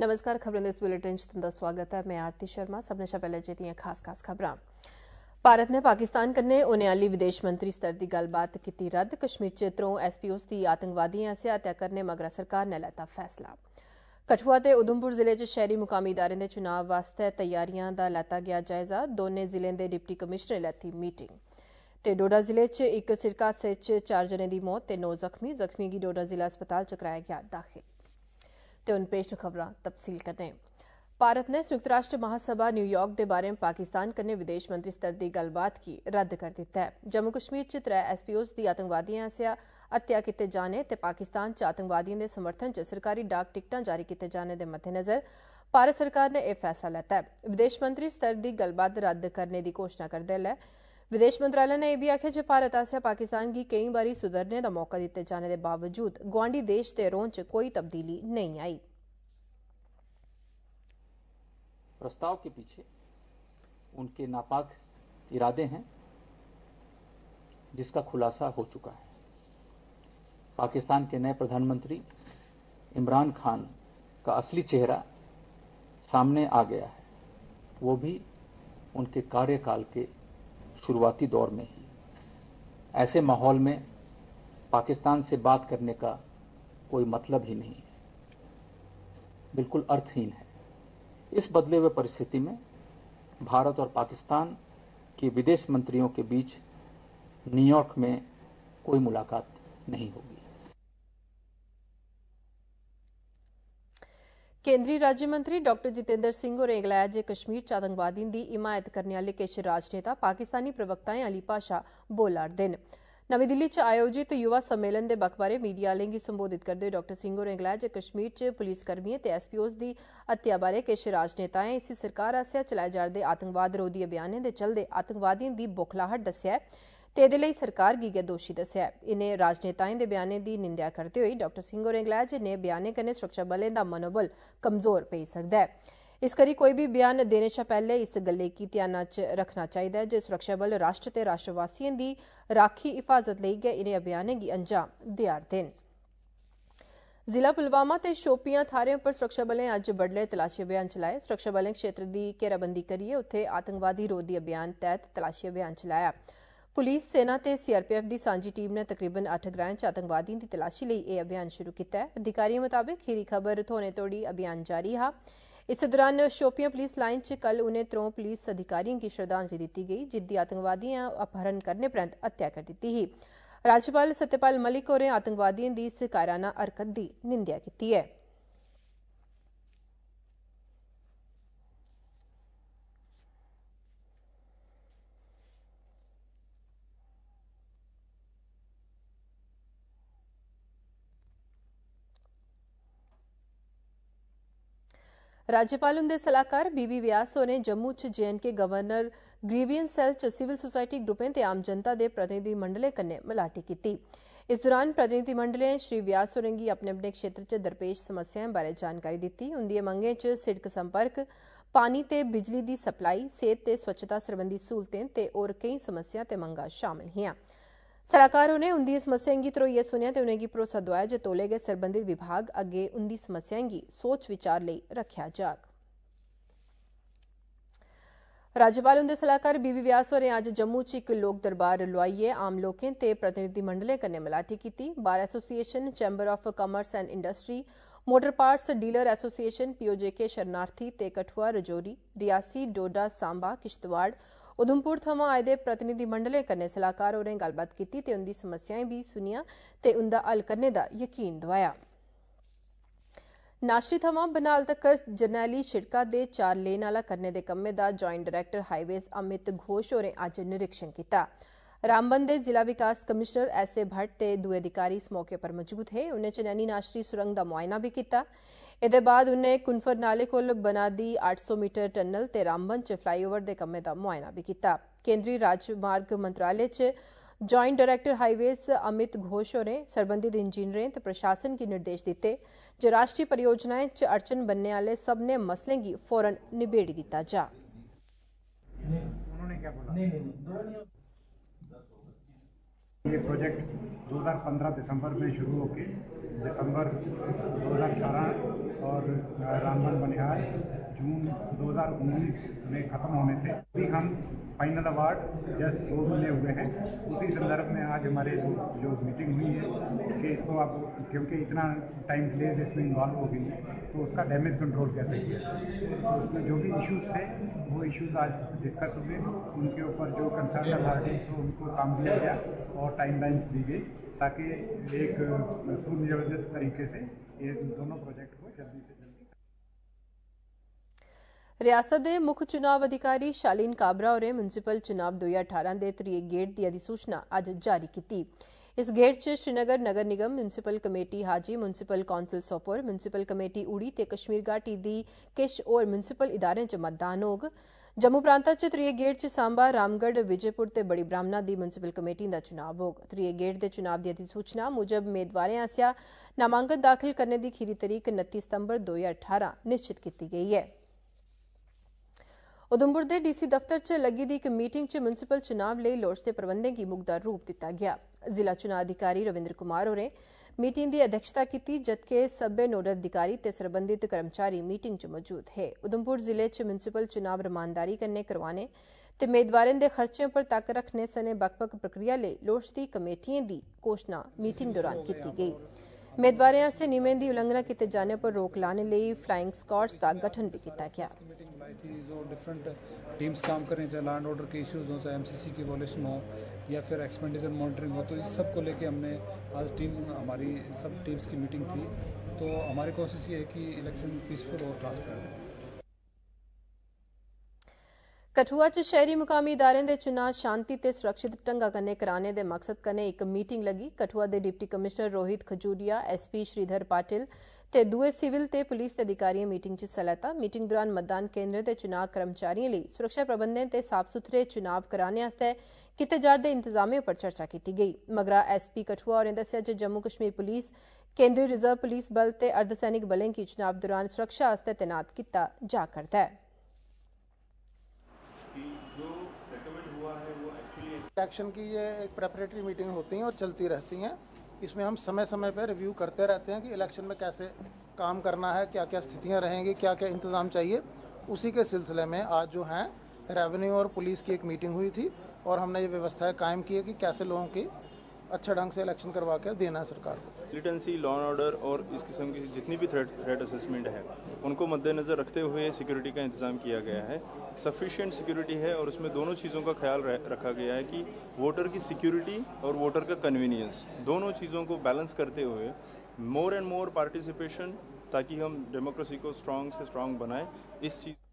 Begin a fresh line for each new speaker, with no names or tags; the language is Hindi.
ਨਮਸਕਾਰ ਖਬਰਾਂ ਦੇ ਇਸ ਬੁਲੇਟਿਨ 'ਚ ਤੁਹਾਡਾ ਸਵਾਗਤ ਹੈ ਮੈਂ ਆਰਤੀ ਸ਼ਰਮਾ ਸਭ ਨਸ਼ਾ ਪਹਿਲੇ ਜੇ ਦੀਆਂ ਖਾਸ-ਖਾਸ ਖਬਰਾਂ ਭਾਰਤ ਨੇ ਪਾਕਿਸਤਾਨ ਕੰਨੇ ਓਨਿਆਲੀ ਵਿਦੇਸ਼ ਮੰਤਰੀ ਸਤਰ ਦੀ ਗੱਲਬਾਤ ਕੀਤੀ ਰੱਦ ਕਸ਼ਮੀਰ ਚੇਤਰੋਂ ਐਸਪੀਓਸ ਦੀ ਆਤੰਕਵਾਦੀਆਂ ਸੇ ਹੱਤਿਆ ਕਰਨੇ ਮਗਰਾ ਸਰਕਾਰ ਨੇ ਲੈਤਾ ਫੈਸਲਾ ਕਠੂਆ ਤੇ ਉਦਮਪੁਰ ਜ਼ਿਲ੍ਹੇ 'ਚ ਸ਼ਹਿਰੀ ਮੁਕਾਮੀ ਇਦਾਰੇ ਦੇ ਚੋਣਾਂ ਵਾਸਤੇ ਤਿਆਰੀਆਂ ਦਾ ਲੈਤਾ ਗਿਆ ਜਾਇਜ਼ਾ ਦੋਨੇ ਜ਼ਿਲ੍ਹੇ ਦੇ ਡਿਪਟੀ ਕਮਿਸ਼ਨਰ ਲੈਤੀ ਮੀਟਿੰਗ ਤੇ ਡੋਡਾ ਜ਼ਿਲ੍ਹੇ 'ਚ ਇੱਕ ਸਿਰਕਾ ਸੇਚ 4 ਜਣੇ ਦੀ ਮੌਤ ਤੇ 9 ਜ਼ਖਮੀ ਜ਼ਖਮੀ ਦੀ ਡੋਡਾ ਜ਼ਿਲ੍ਹਾ ਹਸਪਤਾਲ ਚ ਕਰਾਇਆ ਗਿਆ ਦਾਖਲ ते उन पेश खबर तफसील करने भारत ने संयुक्त राष्ट्र महासभा न्यूयॉर्क के बारे में पाकिस्तान कने विदेश मंत्री स्तर की गलबात की रद्द कर दिता है जम्मू कश्मीर त्रै एसपीओज की आतंकवादियों आसिया हत्या किए जाने ते पाकिस्तान च आतंकवादियों के समर्थन च सरकारी डाक टिकटा जारी किए जाने के मद्देनजर भारत सरकार ने यह फैसला लैता है विदेश मंत्री स्तर की गलबात रद्द करने की घोषणा करते हुए मंत्रालय ने यह भी आख्या जो भारत आसा पाकिस्तान की कई बार सुधरने का मौका दित्ते जाने के बावजूद गुआढ़ी देश के रोह च कोई तब्दीली नहीं आई प्रस्ताव के पीछे उनके नापाक इरादे हैं जिसका खुलासा हो चुका है पाकिस्तान के नए प्रधानमंत्री इमरान खान का असली चेहरा सामने आ गया है वो भी उनके कार्यकाल के शुरुआती दौर में हैं ऐसे माहौल में पाकिस्तान से बात करने का कोई मतलब ही नहीं है बिल्कुल अर्थहीन है इस बदले हुए परिस्थिति में भारत और पाकिस्तान के विदेश मंत्रियों के बीच न्यूयॉर्क में कोई मुलाकात नहीं होगी ਕੇਂਦਰੀ ਰਾਜ ਮੰਤਰੀ ਡਾਕਟਰ ਜਿਤੇਂਦਰ ਸਿੰਘ ਹੋਰੇ ਗਲਾਇਆ ਜੇ ਕਸ਼ਮੀਰ ਚ ਆਤੰਕਵਾਦੀਆਂ ਦੀ ਹਿਮਾਇਤ ਕਰਨ ਵਾਲੇ ਕੇਸ਼ ਰਾਜਨੇਤਾ ਪਾਕਿਸਤਾਨੀ ਪ੍ਰਵਕਤਾ ਅਲੀ ਪਾਸ਼ਾ ਬੋਲਾਰ ਦਿਨ ਨਵੀਂ ਦਿੱਲੀ ਚ ਆਯੋਜਿਤ ਯੁਵਾ ਸੰਮੇਲਨ ਦੇ ਬਖਵਾਰੇ ਮੀਡੀਆ ਵਾਲਿਆਂ ਨੂੰ ਸੰਬੋਧਿਤ ਕਰਦੇ ਹੋਏ ਡਾਕਟਰ ਸਿੰਘ ਹੋਰੇ ਗਲਾਇਆ ਜੇ ਕਸ਼ਮੀਰ ਚ ਪੁਲਿਸ ਕਰਮੀਆਂ ਤੇ ਐਸਪੀਓਸ ਦੀ ਹੱਤਿਆ ਬਾਰੇ ਕੇਸ਼ ਰਾਜ ਨੇਤਾ ਹੈ ਇਸੇ ਸਰਕਾਰ ਆਸਿਆ ਚਲਾਏ ਜਾ ਰਹੇ ਆਤੰਕਵਾਦ ਰੋਧੀ ਅਭਿਆਨ ਦੇ ਚਲਦੇ ਆਤੰਕਵਾਦੀਆਂ ਦੀ ਬੁਖਲਾਹਟ ਦੱਸਿਆ ਤੇ ਇਹਦੇ ਲਈ ਸਰਕਾਰ ਗੀਗੇ ਦੋਸ਼ੀ ਦੱਸਿਆ ਇਹਨੇ ਰਾਜਨੇਤਾਵਾਂ ਦੇ ਬਿਆਨੇ ਦੀ ਨਿੰਦਿਆ ਕਰਦੇ ਹੋਏ ਡਾਕਟਰ ਸਿੰਘ ਔਰ ਇੰਗਲੈਜ ਨੇ ਬਿਆਨੇ ਕਰਨੇ ਸੁਰੱਖਿਆ ਬਲੇ ਦਾ ਮਨੋਬਲ ਕਮਜ਼ੋਰ ਪੈ ਸਕਦਾ ਹੈ ਇਸ ਕਰੀ ਕੋਈ ਵੀ ਬਿਆਨ ਦੇਣੇ ਸ਼ਾ ਪਹਿਲੇ ਇਸ ਗੱਲੇ ਕੀ ਧਿਆਨ ਚ ਰੱਖਣਾ ਚਾਹੀਦਾ ਹੈ ਜੇ ਸੁਰੱਖਿਆ ਬਲ ਰਾਸ਼ਟਰ ਤੇ ਰਾਸ਼ਟਰਵਾਸੀਆਂ ਦੀ ਰਾਖੀ ਹਿਫਾਜ਼ਤ ਲਈ ਗਏ ਇਹਨੇ ਅਭਿਆਨੇ ਕੀ ਅੰਜਾਮ ਦਿਆਰ ਦੇਣ ਜ਼ਿਲ੍ਹਾ ਪੁਲਵਾਮਾ ਤੇ ਸ਼ੋਪੀਆਂ ਥਾਰੇ ਉੱਪਰ ਸੁਰੱਖਿਆ ਬਲੇ ਅੱਜ ਬੜਲੇ ਤਲਾਸ਼ੀ ਅਭਿਆਨ ਚਲਾਏ ਸੁਰੱਖਿਆ ਬਲੇ ਖੇਤਰ ਦੀ ਘੇਰਾਬੰਦੀ ਕਰੀਏ ਉੱਥੇ ਆਤੰਕਵਾਦੀ ਰੋਧੀ ਅਭਿਆਨ ਤਹਿਤ ਤਲਾਸ਼ੀ ਅਭਿਆਨ ਚਲਾਇਆ पुलिस सेना ਤੇ ਸੀਆਰਪੀਐਫ ਦੀ ਸਾਂਝੀ ਟੀਮ ਨੇ ਤਕਰੀਬਨ 8 ਗ੍ਰਾਂ आतंकवादियों की तलाशी ਤਲਾਸ਼ੀ ਲਈ ਇਹ ਅਭਿਆਨ ਸ਼ੁਰੂ ਕੀਤਾ ਹੈ ਅਧਿਕਾਰੀਆਂ ਮੁਤਾਬਕ ਖੀਰੀ ਖਬਰ ਥੋਨੇ ਤੋੜੀ ਅਭਿਆਨ ਜਾਰੀ इस दौरान शोपियां पुलिस लाइन च कल उन्हें त्रों पुलिस अधिकारियों की श्रद्धांजलि दी गई जिद्दी आतंकवादियों अपहरण करने परैंत हत्या कर दित्ती ही राज्यपाल सत्यपाल मलिक होरें आतंकवादियों की इस कायराना हरकत की निंदा की राज्यपाल उन्दे सलाहकार बीबी व्यास होरें जम्मू च जेएंडके गवर्नर ग्रीवियन सेल च सिविल सोसायटी ग्रुपें ते आम जनता दे प्रतिनिधिमंडलें कन्नै मलाटी कीती इस दौरान प्रतिनिधिमंडलें श्री व्यास होरें गी अपने अपने क्षेत्र च दरपेश समस्याएं बारै जानकारी दित्ती उन्दिएं मंगें च सिड़क संपर्क पानी ते बिजली दी सप्लाई सेहत ते स्वच्छता सरबंधी स्हूलतें ते होर केई समस्यां ते मंगां शामल हिआं સલાહકારોને ઊંધી સમસ્યા અંગે ત્રોઈએ સુન્યા તેઓને અંગે ભરોસા દવાયા જે તોલે ગਏ સંબંધિત વિભાગ ਅੱਗੇ ઊંધી સમસ્યા અંગે ਸੋਚ ਵਿਚਾਰ ਲਈ ਰੱਖਿਆ ਜਾਗ राज्यपाल उन्दे सलाहकार बीबी व्यास होरें अज्ज जम्मू च इक लोक दरबार लोआइयै आम लोकें ते प्रतिनिधिमंडलें कन्नै मलाटी कीती bar association chamber of commerce and industry motor parts dealer association PoJK शरणार्थी ते कठुआ रजौरी रियासी डोडा सांबा किश्तवाड़ ਉਧਮਪੁਰ ਥਮਾ ਆਏ ਦੇ ਪ੍ਰਤੀਨਿਧੀ ਮੰਡਲੇ ਕਨੇ ਸਲਾਹਕਾਰ ਹੋਰੇ ਗੱਲਬਾਤ ਕੀਤੀ ਤੇ ਉਹਦੀ ਸਮੱਸਿਆਵਾਂ ਵੀ ਸੁਨੀਆਂ ਤੇ ਉਹਦਾ ਹੱਲ ਕਰਨੇ ਦਾ ਯਕੀਨ ਦਵਾਇਆ ਨਾਸ਼ਰੀ ਥਮਾ ਬਨਾਲ ਤੱਕ ਜਰਨੈਲੀ ਸ਼ਿਰਕਾ ਦੇ ਚਾਰ ਲੇਨ ਵਾਲਾ ਕਰਨੇ ਦੇ ਕੰਮੇ ਦਾ joint director highways Amit Ghosh ਹੋਰੇ ਅੱਜ ਨਿਰੀਖਣ ਕੀਤਾ ਰਾਮਬੰਦ ਦੇ ਜ਼ਿਲ੍ਹਾ ਵਿਕਾਸ ਕਮਿਸ਼ਨਰ ਐਸ ਏ ਭੱਟ ਤੇ ਦੂਏ ਅਧਿਕਾਰੀ ਇਸ ਮੌਕੇ ਪਰ ਮੌਜੂਦ ਹੈ ਉਹਨੇ ਚਨਨੀ ਨਾਸ਼ਰੀ ਸੁਰੰਗ ਦਾ ਮੁਆਇਨਾ ਵੀ ਕੀਤਾ एह्दे बाद उ'नें कुनफर नाले कोल बना दी 800 मीटर टनल ते रामबन च फ्लाईओवर दे कम्मै दा मुआयना भी कीता केंद्री राजमार्ग मंत्रालय च joint director highways Amit Ghosh होरें सरबंधत इंजीनियरें ते प्रशासन गी निर्देश दित्ते जे राष्ट्री परियोजनाएं च अड़चन बनने आह्ले सब्भनें मसलें गी फौरन निबेड़ी दित्ता जा ये प्रोजेक्ट 2015 दिसंबर में शुरू होकर दिसंबर 2018 और रामबन बनिहार जून 2019 में ख़त्म होने थे अभी हम फाइनल अवार्ड जस्ट दो मिले हुए हैं उसी संदर्भ में आज हमारे जो मीटिंग हुई है कि इसको आप क्योंकि इतना टाइम डिलेज इसमें इन्वॉल्व हो गई तो उसका डैमेज कंट्रोल कैसे किया तो उसमें जो भी इश्यूज थे वो इश्यूज आज डिस्कस हुए उनके ऊपर जो कंसर्न अथॉरिटीज को उनको काम दिया गया और टाइम लाइन्स दी गई ताकि एक सुनियोजित तरीके से ये दोनों प्रोजेक्ट को जल्दी से जल्दी रियासत दे मुक्ख चुनाव अधिकारी शालीन काबरा होरें म्युनिसिपल चुनाव 2018 दे त्रिये गेड़ दी अधिसूचना अज्ज जारी कीती इस गेड़ च श्रीनगर नगर निगम म्युनिसिपल कमेटी हाजी municipal council Sopore municipal committee Uri ते कश्मीर घाटी दी किश होर म्युनिसिपल इदारें च मतदान होग ਜੰਮੂ ਪ੍ਰਾਂਤ ਚ ਤ੍ਰਿਏ ਗੇਟ ਚ ਸਾਂਬਾ ਰਾਮਗੜ੍ਹ ਵਿਜੇਪੁਰ ਤੇ ਬੜੀ ਬ੍ਰਾਹਮਣਾ ਦੀ ਮਿਊਂਸਪਲ ਕਮੇਟੀ ਦਾ ਚੋਣ ਹੋਗ ਤ੍ਰਿਏ ਗੇਟ ਦੇ ਚੋਣ ਦੀ ਅਧਿਸੂਚਨਾ ਮੁਜਬ ਉਮੀਦਵਾਰਾਂ ਆਸਿਆ ਨਾਮਾਂਕਨ ਦਾਖਲ ਕਰਨ ਦੀ ਖੀਰੀ ਤਰੀਕ 29 ਸਤੰਬਰ 2018 ਨਿਸ਼ਚਿਤ ਕੀਤੀ ਗਈ ਹੈ ਉਦਮਪੁਰ ਦੇ ਡੀਸੀ ਦਫ਼ਤਰ 'ਚ ਲੱਗੀ ਦੀ ਇੱਕ ਮੀਟਿੰਗ 'ਚ ਮਿਊਂਸਪਲ ਚੋਣ ਲਈ ਲੋੜਦੇ ਪ੍ਰਬੰਧਾਂ ਦੀ ਮੁਕਦਰ ਰੂਪ ਦਿੱਤਾ ਗਿਆ ਜ਼ਿਲ੍ਹਾ ਚੋਣ ਅਧਿਕਾਰੀ ਰਵਿੰਦਰ ਕੁਮਾਰ ਹੋਰੇ मीटिंग की अध्यक्षता की जबकि सब्बे नोडल अधिकारी ते कर्मचारी मीटिंग च मौजूद हे उधमपुर जिले च म्यूनसिपल चुनाव रमानदारी कन्नै करवाने ते मेदवारें खर्चे पर तक रखने सने बक बक्ख प्रक्रिया लेई कमेटियों की घोषणा मीटिंग दौरान कीती गेई मेदवारें से नियमें की उल्लंघना किए जाने पर रोक लाने ਲਈ ਫਲਾਈਂਗ ਸਕਾਟਸ ਦਾ ਗਠਨ ਵੀ ਕੀਤਾ ਗਿਆ जो डिफरेंट टीम्स काम करें चाहे लैंड ऑर्डर के इश्यूज हों चाहे एमसीसी की वॉलेशन हो या फिर एक्सपेंडिचर मॉनिटरिंग हो तो इस सब को लेके हमने आज टीम हमारी सब टीम्स की मीटिंग थी तो हमारी कोशिश ये है कि इलेक्शन पीसफुल और ट्रांसपेरेंट हो कठुआ च शहरी मुकामी इदारें दे चुनाव शांति ते सुरक्षित ढंगा कन्नै कराने दे मकसद कन्नै इक मीटिंग लग्गी कठुआ दे deputy commissioner Rohit Khajuria SP Shridhar Patil ते दुए सिविल ते पुलिस दे अधिकारियें मीटिंग च हिस्सा लैता मीटिंग दौरान मतदान केंद्र ते चुनाव कर्मचारियें लेई सुरक्षा प्रबंधें ते साफ सुथरे चुनाव कराने आस्तै कीते जा'रदे इंतजामें उप्पर चर्चा कीती गेई मगरा एसपी कठुआ होरें दस्सेआ जे जम्मू कश्मीर पुलिस केंद्रीय रिजर्व पुलिस बल ते अर्धसैनिक बलें गी चुनाव दौरान सुरक्षा आस्तै तैनात कीता जा करदा ऐ एक्शन की ये एक प्रेपरेटरी मीटिंग होती हैं और चलती रहती हैं इसमें हम समय समय पर रिव्यू करते रहते हैं कि इलेक्शन में कैसे काम करना है क्या क्या स्थितियाँ रहेंगी क्या क्या इंतज़ाम चाहिए उसी के सिलसिले में आज जो हैं रेवेन्यू और पुलिस की एक मीटिंग हुई थी और हमने ये व्यवस्थाएँ कायम की है कि कैसे लोगों की अच्छा ढंग से इलेक्शन करवा कर देना है सरकार को मिलिटेंसी लॉ एंड ऑर्डर और इस किस्म की जितनी भी थ्रेट थ्रेट असेसमेंट है उनको मद्देनज़र रखते हुए सिक्योरिटी का इंतज़ाम किया गया है सफिशियंट सिक्योरिटी है और उसमें दोनों चीज़ों का ख्याल रखा गया है कि वोटर की सिक्योरिटी और वोटर का कन्वीनियंस दोनों चीज़ों को बैलेंस करते हुए मोर एंड मोर पार्टिसिपेशन ताकि हम डेमोक्रेसी को स्ट्रॉन्ग से स्ट्रॉन्ग बनाएं इस चीज़